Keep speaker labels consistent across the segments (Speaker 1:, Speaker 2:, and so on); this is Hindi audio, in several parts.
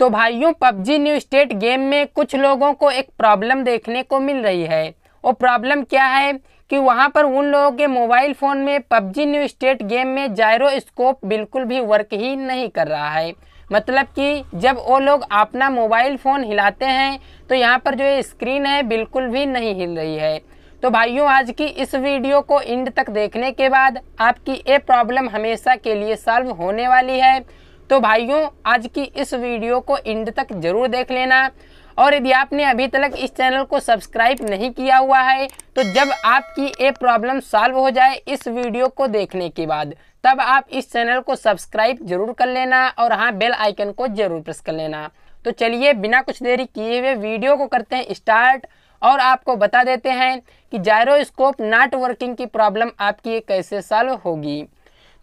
Speaker 1: तो भाइयों पबजी न्यू स्टेट गेम में कुछ लोगों को एक प्रॉब्लम देखने को मिल रही है वो प्रॉब्लम क्या है कि वहाँ पर उन लोगों के मोबाइल फ़ोन में पबजी न्यू स्टेट गेम में जायरो स्कोप बिल्कुल भी वर्क ही नहीं कर रहा है मतलब कि जब वो लोग अपना मोबाइल फ़ोन हिलाते हैं तो यहाँ पर जो स्क्रीन है बिल्कुल भी नहीं हिल रही है तो भाइयों आज की इस वीडियो को इंड तक देखने के बाद आपकी ये प्रॉब्लम हमेशा के लिए सॉल्व होने वाली है तो भाइयों आज की इस वीडियो को इंड तक जरूर देख लेना और यदि आपने अभी तक इस चैनल को सब्सक्राइब नहीं किया हुआ है तो जब आपकी ये प्रॉब्लम सॉल्व हो जाए इस वीडियो को देखने के बाद तब आप इस चैनल को सब्सक्राइब जरूर कर लेना और हाँ बेल आइकन को जरूर प्रेस कर लेना तो चलिए बिना कुछ देरी किए हुए वीडियो को करते हैं स्टार्ट और आपको बता देते हैं कि जायरोस्कोप नॉट वर्किंग की प्रॉब्लम आपकी कैसे सॉल्व होगी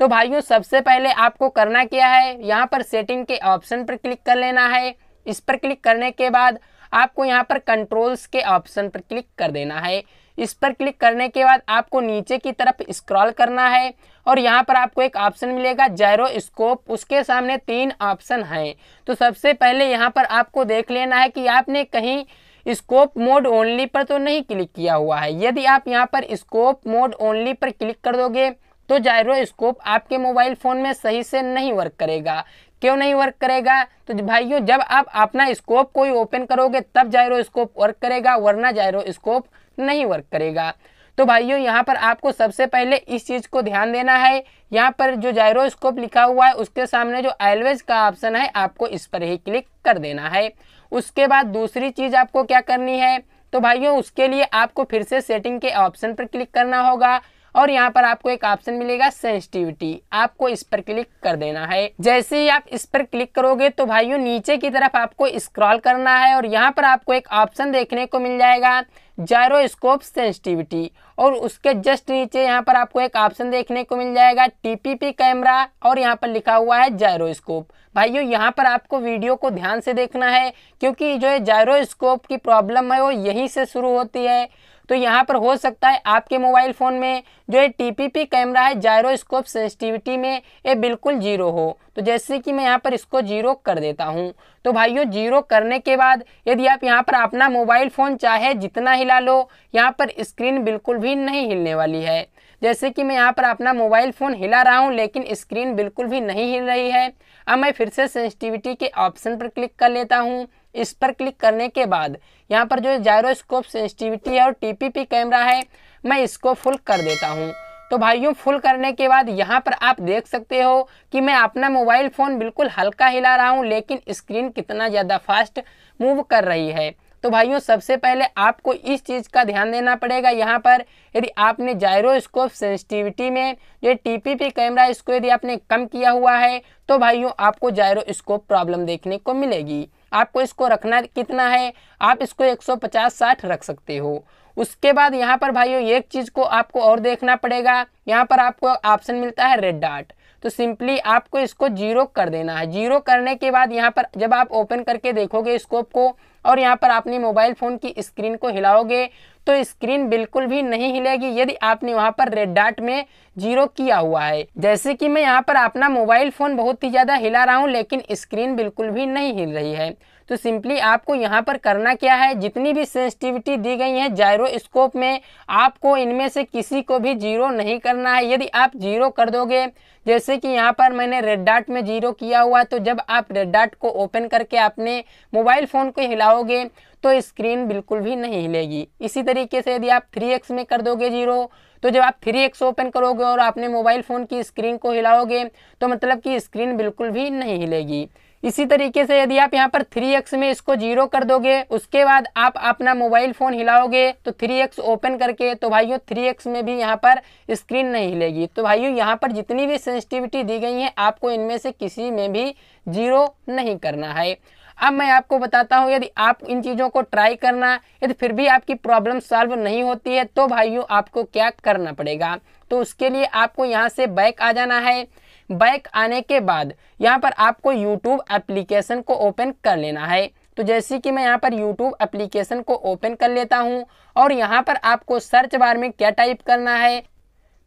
Speaker 1: तो भाइयों सबसे पहले आपको करना क्या है यहाँ पर सेटिंग के ऑप्शन पर क्लिक कर लेना है इस पर क्लिक करने के बाद आपको यहाँ पर कंट्रोल्स के ऑप्शन पर क्लिक कर देना है इस पर क्लिक करने के बाद आपको नीचे की तरफ स्क्रॉल करना है और यहाँ पर आपको एक ऑप्शन मिलेगा जैरो स्कोप उसके सामने तीन ऑप्शन हैं तो सबसे पहले यहाँ पर आपको देख लेना है कि आपने कहीं स्कोप मोड ओनली पर तो नहीं क्लिक किया हुआ है यदि आप यहाँ पर स्कोप मोड ओनली पर क्लिक कर दोगे तो जायरोस्कोप आपके मोबाइल फ़ोन में सही से नहीं वर्क करेगा क्यों नहीं वर्क करेगा तो भाइयों जब आप अपना स्कोप कोई ओपन करोगे तब जायरोस्कोप वर्क करेगा वरना जायरोस्कोप नहीं वर्क करेगा तो भाइयों यहाँ पर आपको सबसे पहले इस चीज़ को ध्यान देना है यहाँ पर जो जायरोस्कोप लिखा हुआ है उसके सामने जो एलवेज का ऑप्शन है आपको इस पर ही क्लिक कर देना है उसके बाद दूसरी चीज़ आपको क्या करनी है तो भाइयों उसके लिए आपको फिर से सेटिंग के ऑप्शन पर क्लिक करना होगा और यहाँ पर आपको एक ऑप्शन मिलेगा सेंसिटिविटी आपको इस पर क्लिक कर देना है जैसे ही आप इस पर क्लिक करोगे तो भाइयों नीचे की तरफ आपको स्क्रॉल करना है और यहाँ पर आपको एक ऑप्शन देखने को मिल जाएगा जायरोस्कोप सेंसिटिविटी और उसके जस्ट नीचे यहाँ पर आपको एक ऑप्शन देखने को मिल जाएगा टीपीपी कैमरा और यहाँ पर लिखा हुआ है जायरोस्कोप भाइयों यहाँ पर आपको वीडियो को ध्यान से देखना है क्योंकि जो है जायरोस्कोप की प्रॉब्लम है वो यहीं से शुरू होती है तो यहाँ पर हो सकता है आपके मोबाइल फ़ोन में जो ये टीपीपी कैमरा है जायरोस्कोप सेंसिटिविटी में ये बिल्कुल जीरो हो तो जैसे कि मैं यहाँ पर इसको जीरो कर देता हूँ तो भाइयों जीरो करने के बाद यदि आप यहाँ पर अपना मोबाइल फ़ोन चाहे जितना हिला लो यहाँ पर स्क्रीन बिल्कुल भी नहीं हिलने वाली है जैसे कि मैं यहाँ पर अपना मोबाइल फ़ोन हिला रहा हूँ लेकिन स्क्रीन बिल्कुल भी नहीं हिल रही है अब मैं फिर से सेंसिटिविटी के ऑप्शन पर क्लिक कर लेता हूँ इस पर क्लिक करने के बाद यहाँ पर जो जायरोस्कोप सेंसिटिविटी है और टीपीपी कैमरा है मैं इसको फुल कर देता हूँ तो भाइयों फुल करने के बाद यहाँ पर आप देख सकते हो कि मैं अपना मोबाइल फ़ोन बिल्कुल हल्का हिला रहा हूँ लेकिन स्क्रीन कितना ज़्यादा फास्ट मूव कर रही है तो भाइयों सबसे पहले आपको इस चीज़ का ध्यान देना पड़ेगा यहाँ पर यदि आपने जायरोस्कोप सेंसिटिविटी में जो टीपीपी कैमरा इसको यदि आपने कम किया हुआ है तो भाइयों आपको जायरोस्कोप प्रॉब्लम देखने को मिलेगी आपको इसको रखना कितना है आप इसको 150 60 रख सकते हो उसके बाद यहाँ पर भाइयों एक चीज़ को आपको और देखना पड़ेगा यहाँ पर आपको ऑप्शन मिलता है रेड डार्ट तो सिंपली आपको इसको जीरो कर देना है जीरो करने के बाद यहाँ पर जब आप ओपन करके देखोगे स्कोप को और यहाँ पर आपने मोबाइल फ़ोन की स्क्रीन को हिलाओगे तो स्क्रीन बिल्कुल भी नहीं हिलेगी यदि आपने वहाँ पर रेड डाट में जीरो किया हुआ है जैसे कि मैं यहाँ पर अपना मोबाइल फ़ोन बहुत ही ज़्यादा हिला रहा हूँ लेकिन स्क्रीन बिल्कुल भी नहीं हिल रही है तो सिंपली आपको यहाँ पर करना क्या है जितनी भी सेंसिटिविटी दी गई है जायरोस्कोप में आपको इनमें से किसी को भी जीरो नहीं करना है यदि आप जीरो कर दोगे जैसे कि यहाँ पर मैंने रेड डाट में जीरो किया हुआ तो जब आप रेड डाट को ओपन करके अपने मोबाइल फ़ोन को हिलाओगे तो स्क्रीन बिल्कुल भी नहीं हिलेगी इसी तरीके से यदि आप थ्री एक्स में कर दोगे जीरो तो जब आप थ्री एक्स ओपन करोगे और अपने मोबाइल फ़ोन की स्क्रीन को हिलाओगे तो मतलब कि स्क्रीन बिल्कुल भी नहीं हिलेगी इसी तरीके से यदि आप यहाँ पर एक्स में इसको जीरो कर दोगे उसके बाद आप अपना मोबाइल फ़ोन हिलाओगे तो एक्स ओपन करके तो भाइयों एक्स में भी यहाँ पर स्क्रीन नहीं हिलेगी तो भाइयों यहाँ पर जितनी भी सेंसिटिविटी दी गई है आपको इनमें से किसी में भी जीरो नहीं करना है अब मैं आपको बताता हूँ यदि आप इन चीज़ों को ट्राई करना यदि फिर भी आपकी प्रॉब्लम सॉल्व नहीं होती है तो भाइयों आपको क्या करना पड़ेगा तो उसके लिए आपको यहाँ से बैक आ जाना है बैक आने के बाद यहाँ पर आपको यूट्यूब एप्लीकेशन को ओपन कर लेना है तो जैसे कि मैं यहाँ पर यूट्यूब एप्लीकेशन को ओपन कर लेता हूँ और यहाँ पर आपको सर्च बार में क्या टाइप करना है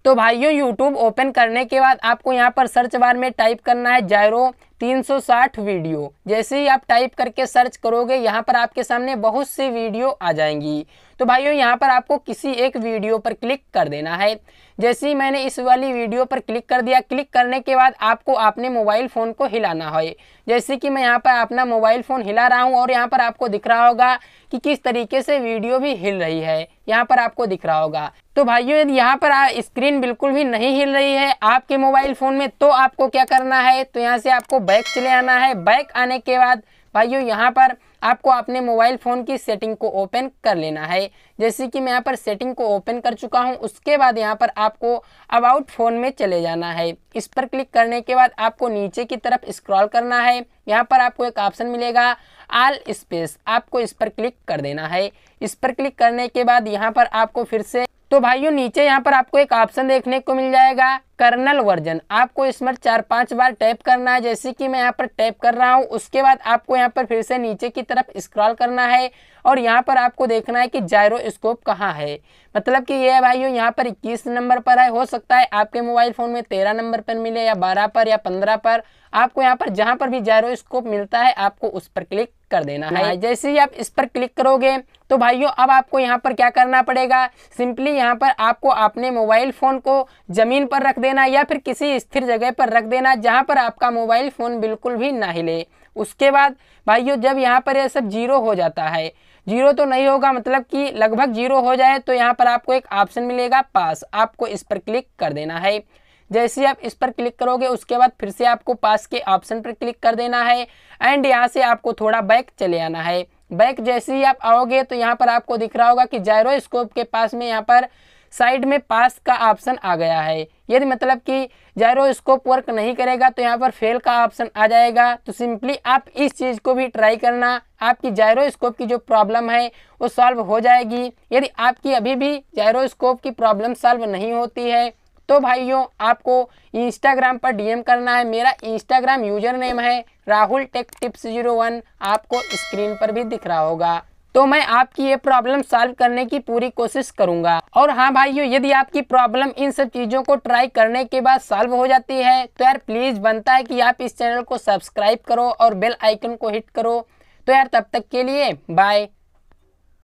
Speaker 1: तो भाइयों यूट्यूब ओपन करने के बाद आपको यहाँ पर सर्च बार में टाइप करना है जायरो 360 वीडियो जैसे ही आप टाइप करके सर्च करोगे यहाँ पर आपके सामने बहुत सी वीडियो आ जाएंगी तो भाइयों यहाँ पर आपको किसी एक वीडियो पर क्लिक कर देना है जैसे ही मैंने इस वाली वीडियो पर क्लिक कर दिया क्लिक करने के बाद आपको अपने मोबाइल फ़ोन को हिलाना है जैसे कि मैं यहाँ पर अपना मोबाइल फ़ोन हिला रहा हूँ और यहाँ पर आपको दिख रहा होगा कि किस तरीके से वीडियो भी हिल रही है यहाँ पर आपको दिख रहा होगा तो भाइयों यदि यहाँ पर स्क्रीन बिल्कुल भी नहीं हिल रही है आपके मोबाइल फ़ोन में तो आपको क्या करना है तो यहाँ से आपको बैक चले आना है बैक आने के बाद भाइयों यहाँ पर आपको अपने मोबाइल फ़ोन की सेटिंग को ओपन कर लेना है जैसे कि मैं यहाँ पर सेटिंग को ओपन कर चुका हूँ उसके बाद यहाँ पर आपको अबाउट फ़ोन में चले जाना है इस पर क्लिक करने के बाद आपको नीचे की तरफ स्क्रॉल करना है यहाँ पर आपको एक ऑप्शन मिलेगा आल स्पेस आपको इस पर क्लिक कर देना है इस पर क्लिक करने के बाद यहाँ पर आपको फिर से तो भाइयों नीचे यहाँ पर आपको एक ऑप्शन देखने को मिल जाएगा कर्नल वर्जन आपको इसमें चार पांच बार टैप करना है जैसे कि मैं यहाँ पर टैप कर रहा हूँ उसके बाद आपको यहाँ पर फिर से नीचे की तरफ स्क्रॉल करना है और यहाँ पर आपको देखना है कि जायरो स्कोप कहाँ है मतलब कि ये है भाइयों यहाँ पर इक्कीस नंबर पर है हो सकता है आपके मोबाइल फ़ोन में तेरह नंबर पर मिले या बारह पर या पंद्रह पर आपको यहाँ पर जहाँ पर भी जायरो मिलता है आपको उस पर क्लिक कर देना हाँ। है जैसे ही आप इस पर क्लिक करोगे तो भाइयों अब आपको यहाँ पर क्या करना पड़ेगा सिंपली यहाँ पर आपको अपने मोबाइल फ़ोन को ज़मीन पर रख देना या फिर किसी स्थिर जगह पर रख देना जहाँ पर आपका मोबाइल फ़ोन बिल्कुल भी ना हिले उसके बाद भाइयों जब यहाँ पर यह सब जीरो हो जाता है जीरो तो नहीं होगा मतलब कि लगभग जीरो हो जाए तो यहाँ पर आपको एक ऑप्शन मिलेगा पास आपको इस पर क्लिक कर देना है जैसे ही आप इस पर क्लिक करोगे उसके बाद फिर से आपको पास के ऑप्शन पर क्लिक कर देना है एंड यहाँ से आपको थोड़ा बैक चले आना है बैक जैसे ही आप आओगे तो यहाँ पर आपको दिख रहा होगा कि जायरोस्कोप के पास में यहाँ पर साइड में पास का ऑप्शन आ गया है यदि मतलब कि जायरोस्कोप वर्क नहीं करेगा तो यहाँ पर फेल का ऑप्शन आ जाएगा तो सिंपली आप इस चीज़ को भी ट्राई करना आपकी जायरोस्कोप की जो प्रॉब्लम है वो सॉल्व हो जाएगी यदि आपकी अभी भी जायरोस्कोप की प्रॉब्लम सॉल्व नहीं होती है तो भाइयों आपको इंस्टाग्राम पर डीएम करना है मेरा इंस्टाग्राम यूजर नेम है Rahul tech tips zero one आपको स्क्रीन पर भी दिख रहा होगा तो मैं आपकी ये प्रॉब्लम सॉल्व करने की पूरी कोशिश करूंगा और हाँ भाइयों यदि आपकी प्रॉब्लम इन सब चीज़ों को ट्राई करने के बाद सॉल्व हो जाती है तो यार प्लीज़ बनता है कि आप इस चैनल को सब्सक्राइब करो और बेल आइकन को हिट करो तो यार तब तक के लिए बाय